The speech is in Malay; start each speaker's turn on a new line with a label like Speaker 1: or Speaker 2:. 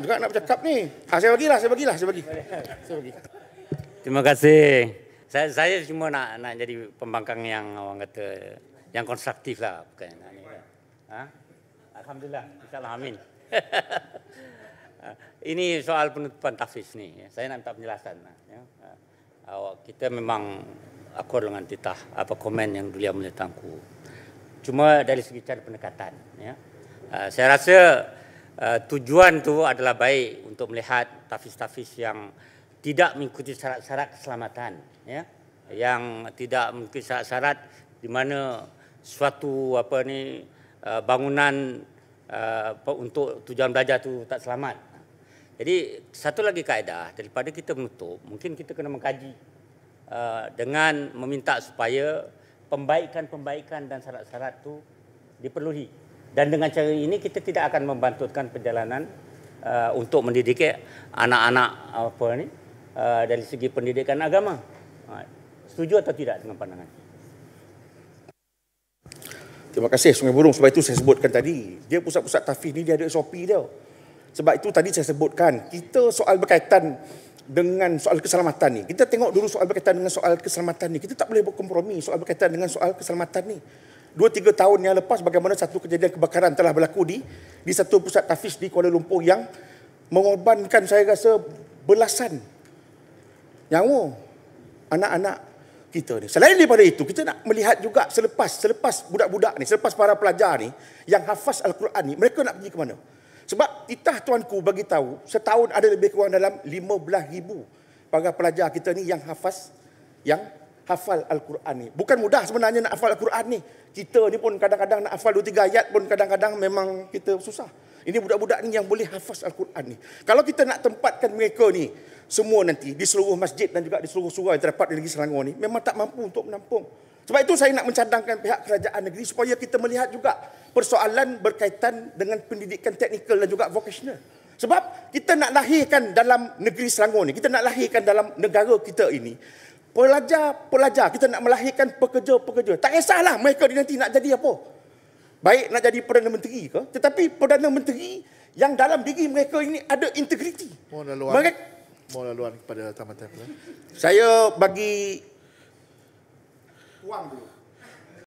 Speaker 1: juga nak bercakap ni. Ah, saya bagilah, saya bagilah, saya bagi. Saya bagi.
Speaker 2: Terima kasih. Saya, saya cuma nak nak jadi pembangkang yang orang kata yang konstruktif lah. Bukan Ha? Alhamdulillah. InsyaAllah. Amin. Ini soal penutupan tafis ni. Saya nak minta penjelasan. Lah, ya. ha, awak, kita memang akur dengan titah apa komen yang beliau menyertangku. Cuma dari segi cara pendekatan. Ya. Ha, saya rasa uh, tujuan tu adalah baik untuk melihat tafis-tafis yang tidak mengikuti syarat-syarat keselamatan ya yang tidak mengikuti syarat-syarat di mana suatu apa ni uh, bangunan uh, untuk tujuan belajar tu tak selamat jadi satu lagi kaedah daripada kita menutup mungkin kita kena mengkaji uh, dengan meminta supaya pembaikan-pembaikan dan syarat-syarat tu diperlukan dan dengan cara ini kita tidak akan membantutkan perjalanan uh, untuk mendidik anak-anak apa ni uh, dari segi pendidikan agama. Ha, setuju atau tidak dengan pandangan?
Speaker 1: Terima kasih Sungai Burung sebab itu saya sebutkan tadi. Dia pusat-pusat tafih ni dia ada SOP dia. Sebab itu tadi saya sebutkan kita soal berkaitan dengan soal keselamatan ni. Kita tengok dulu soal berkaitan dengan soal keselamatan ni. Kita tak boleh berkompromi soal berkaitan dengan soal keselamatan ni dua tiga tahun yang lepas bagaimana satu kejadian kebakaran telah berlaku di di satu pusat tafis di Kuala Lumpur yang mengorbankan saya rasa belasan nyawa anak-anak kita ni. Selain daripada itu, kita nak melihat juga selepas selepas budak-budak ni, selepas para pelajar ni yang hafaz Al-Quran ni, mereka nak pergi ke mana? Sebab titah tuanku bagi tahu setahun ada lebih kurang dalam 15,000 para pelajar kita ni yang hafaz yang hafal Al-Quran ni. Bukan mudah sebenarnya nak hafal Al-Quran ni. Kita ni pun kadang-kadang nak hafal dua tiga ayat pun kadang-kadang memang kita susah. Ini budak-budak ni yang boleh hafaz Al-Quran ni. Kalau kita nak tempatkan mereka ni semua nanti di seluruh masjid dan juga di seluruh surau yang terdapat di negeri Selangor ni memang tak mampu untuk menampung. Sebab itu saya nak mencadangkan pihak kerajaan negeri supaya kita melihat juga persoalan berkaitan dengan pendidikan teknikal dan juga vocational. Sebab kita nak lahirkan dalam negeri Selangor ni, kita nak lahirkan dalam negara kita ini, pelajar-pelajar kita nak melahirkan pekerja-pekerja. Tak kisahlah mereka nanti nak jadi apa. Baik nak jadi Perdana Menteri ke? Tetapi Perdana Menteri yang dalam diri mereka ini ada integriti. Mohon laluan. Mere- Mohon laluan kepada tamat-tamat. Saya bagi... Wang dulu.